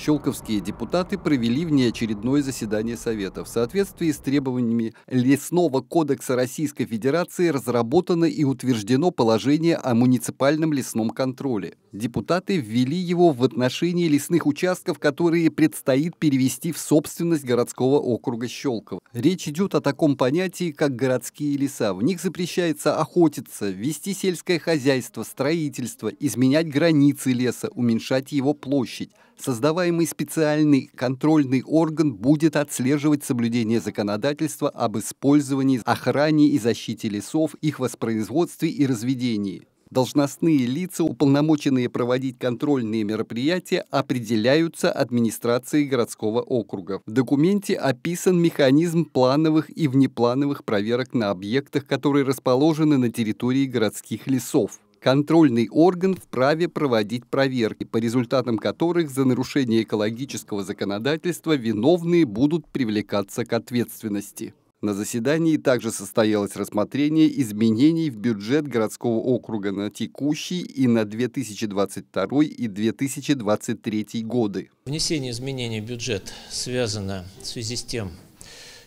щелковские депутаты провели внеочередное заседание Совета. В соответствии с требованиями Лесного кодекса Российской Федерации разработано и утверждено положение о муниципальном лесном контроле. Депутаты ввели его в отношении лесных участков, которые предстоит перевести в собственность городского округа Щелково. Речь идет о таком понятии, как городские леса. В них запрещается охотиться, вести сельское хозяйство, строительство, изменять границы леса, уменьшать его площадь, создавая создаваемый специальный контрольный орган будет отслеживать соблюдение законодательства об использовании, охране и защите лесов, их воспроизводстве и разведении. Должностные лица, уполномоченные проводить контрольные мероприятия, определяются администрацией городского округа. В документе описан механизм плановых и внеплановых проверок на объектах, которые расположены на территории городских лесов контрольный орган вправе проводить проверки, по результатам которых за нарушение экологического законодательства виновные будут привлекаться к ответственности. На заседании также состоялось рассмотрение изменений в бюджет городского округа на текущий и на 2022 и 2023 годы. Внесение изменений в бюджет связано в связи с тем,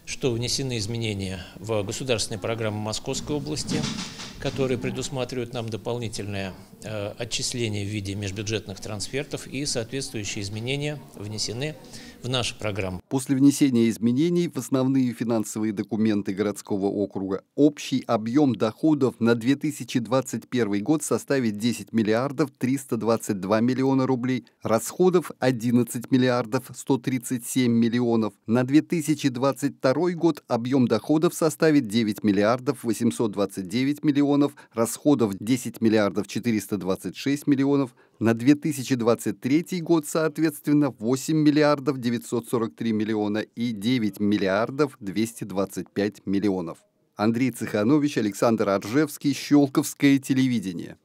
что внесены изменения в государственные программы Московской области – которые предусматривают нам дополнительные э, отчисление в виде межбюджетных трансфертов и соответствующие изменения внесены в нашу программу. После внесения изменений в основные финансовые документы городского округа общий объем доходов на 2021 год составит 10 миллиардов 322 миллиона рублей, расходов 11 миллиардов 137 миллионов. На 2022 год объем доходов составит 9 миллиардов 829 миллионов, расходов 10 миллиардов 426 миллионов, на 2023 год, соответственно, 8 миллиардов 943 миллиона и 9 миллиардов 225 миллионов. Андрей Цеханович, Александр Аржевский, Щелковское телевидение.